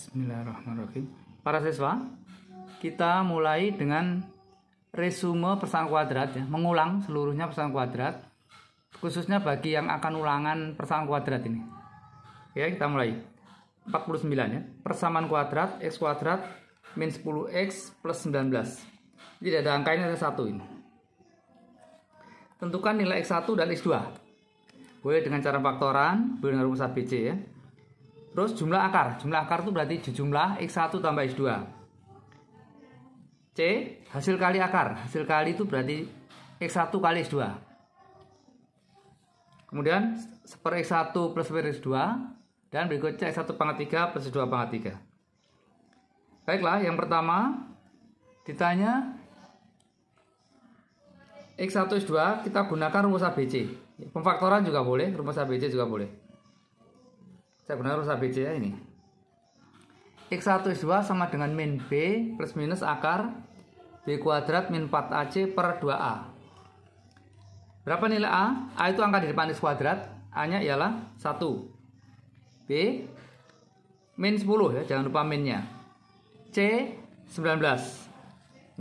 Bismillahirrahmanirrahim. Para siswa, kita mulai dengan resume persamaan kuadrat ya, mengulang seluruhnya persamaan kuadrat khususnya bagi yang akan ulangan persamaan kuadrat ini. Ya, kita mulai. 49 ya. Persamaan kuadrat x kuadrat min 10x plus 19. Jadi ada angka ini ada satu ini. Tentukan nilai x1 dan x2. Boleh dengan cara faktoran, boleh dengan rumus ABC ya. Terus jumlah akar. Jumlah akar itu berarti jumlah X1 tambah X2. C, hasil kali akar. Hasil kali itu berarti X1 kali X2. Kemudian per X1 plus per X2. Dan berikutnya X1 pangkat 3 plus X2 pangkat 3. Baiklah, yang pertama ditanya X1, X2 kita gunakan rumus ABC. Pemfaktoran juga boleh, rumus ABC juga boleh saya benar harus ABC ya ini X1 X2 sama dengan min B plus minus akar B kuadrat min 4AC per 2A berapa nilai A? A itu angka di depan X kuadrat A nya ialah 1 B min 10 ya jangan lupa minnya C 19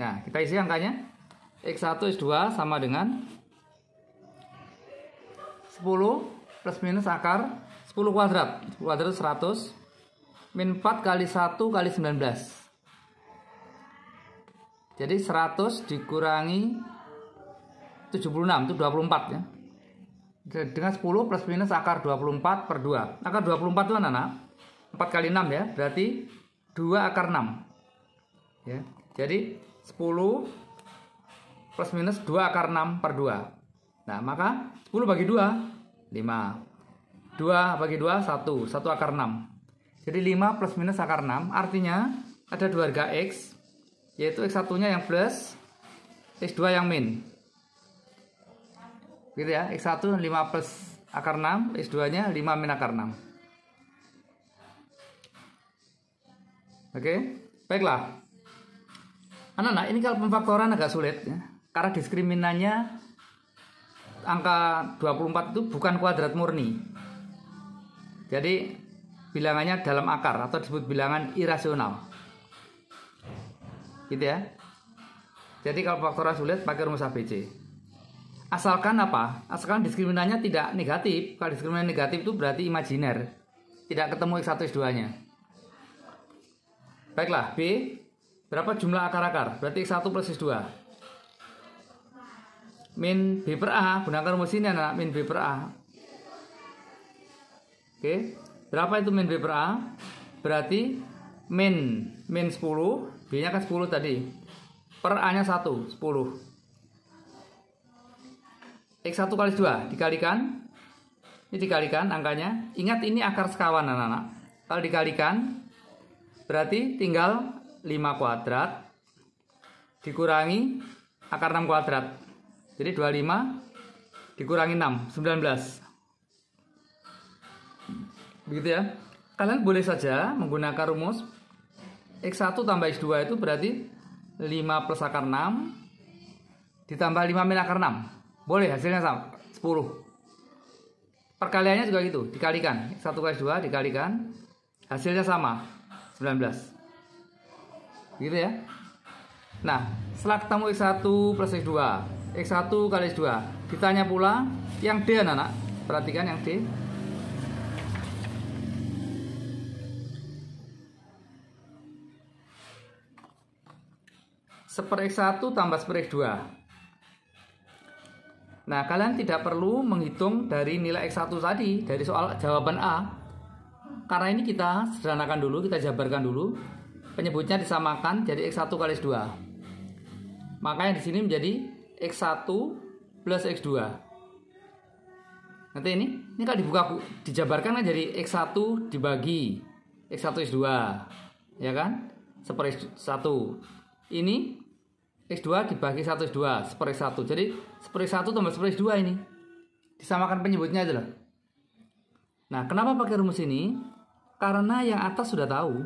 nah kita isi angkanya X1 X2 sama dengan 10 plus minus akar 10 kuadrat kuadrat 100 min 4 kali 1 kali 19 jadi 100 dikurangi 76 itu 24 ya dengan 10 plus minus akar 24 per 2 akar 24 itu kan, anak-anak 4 kali 6 ya berarti 2 akar 6 ya jadi 10 plus minus 2 akar 6 per 2 nah maka 10 bagi 2 5 2 bagi 2 1, 1 akar 6. Jadi 5 plus minus akar 6 artinya ada dua harga x yaitu x1-nya yang plus x2 yang min. Gitu ya, x1 5 plus akar 6, x2-nya 5 min akar 6. Oke, baiklah. Anak-anak, ini kalau pemfaktoran agak sulit ya. Karena diskriminannya angka 24 itu bukan kuadrat murni jadi bilangannya dalam akar atau disebut bilangan irasional. Gitu ya. Jadi kalau faktorial sulit pakai rumus ABC. Asalkan apa? Asalkan diskriminannya tidak negatif. Kalau diskriminan negatif itu berarti imajiner. Tidak ketemu X1 X2-nya. Baiklah, B berapa jumlah akar-akar? Berarti X1 plus X2. Min B per A, gunakan rumus ini anak min B per A Oke. Okay. Berapa itu min B per A? Berarti min min 10, B-nya kan 10 tadi. Per A-nya 1, 10. X1 kali 2 dikalikan ini dikalikan angkanya. Ingat ini akar sekawan anak-anak. Kalau dikalikan berarti tinggal 5 kuadrat dikurangi akar 6 kuadrat. Jadi 25 dikurangi 6, 19 begitu ya kalian boleh saja menggunakan rumus x1 tambah x2 itu berarti 5 plus akar 6 ditambah 5 min akar 6 boleh hasilnya sama 10 perkaliannya juga gitu dikalikan x 1 kali 2 dikalikan hasilnya sama 19 gitu ya nah setelah ketemu x1 plus x2 x1 kali x2 ditanya pula yang D anak-anak perhatikan yang D seperek 1 tambah seperek 2. Nah, kalian tidak perlu menghitung dari nilai X1 tadi, dari soal jawaban A. Karena ini kita sederhanakan dulu, kita jabarkan dulu. Penyebutnya disamakan jadi X1 kali X2. Makanya di sini menjadi X1 plus X2. Nanti ini, ini kalau dibuka, dijabarkan kan jadi X1 dibagi X1 X2. Ya kan? Seperti 1 ini X2 dibagi 1 X2 seperti 1 jadi seperti 1 tambah x 2 ini disamakan penyebutnya aja lah nah kenapa pakai rumus ini karena yang atas sudah tahu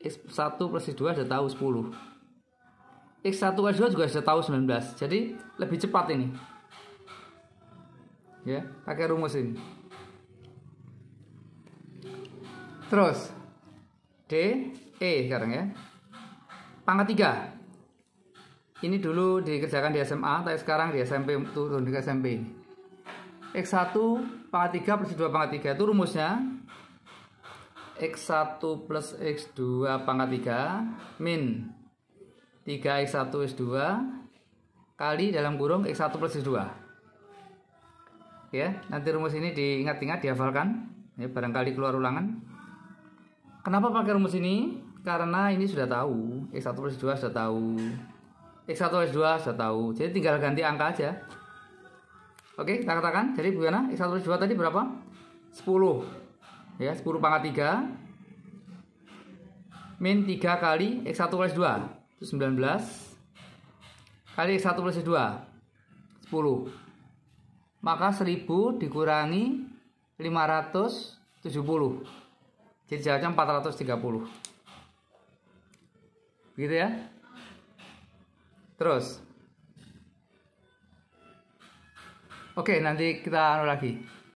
X1 plus X2 sudah tahu 10 X1 X2 juga sudah tahu 19 jadi lebih cepat ini ya pakai rumus ini terus D E sekarang ya pangkat 3 ini dulu dikerjakan di SMA, tapi sekarang di SMP turun di SMP. X1 pangkat 3 plus 2 pangkat 3 itu rumusnya X1 plus X2 pangkat 3 min 3X1 X2 kali dalam kurung X1 plus X2 ya nanti rumus ini diingat-ingat dihafalkan ya barangkali keluar ulangan kenapa pakai rumus ini karena ini sudah tahu X1 plus 2 sudah tahu X1 x 2 sudah tahu. Jadi tinggal ganti angka aja. Oke, kita katakan. Jadi Yana X1 x 2 tadi berapa? 10. Ya, 10 pangkat 3. Min 3 kali X1 x 2. Itu 19. Kali X1 x 2 10. Maka 1000 dikurangi 570. Jadi jawabnya 430. Begitu ya. Terus. Oke, nanti kita anu lagi.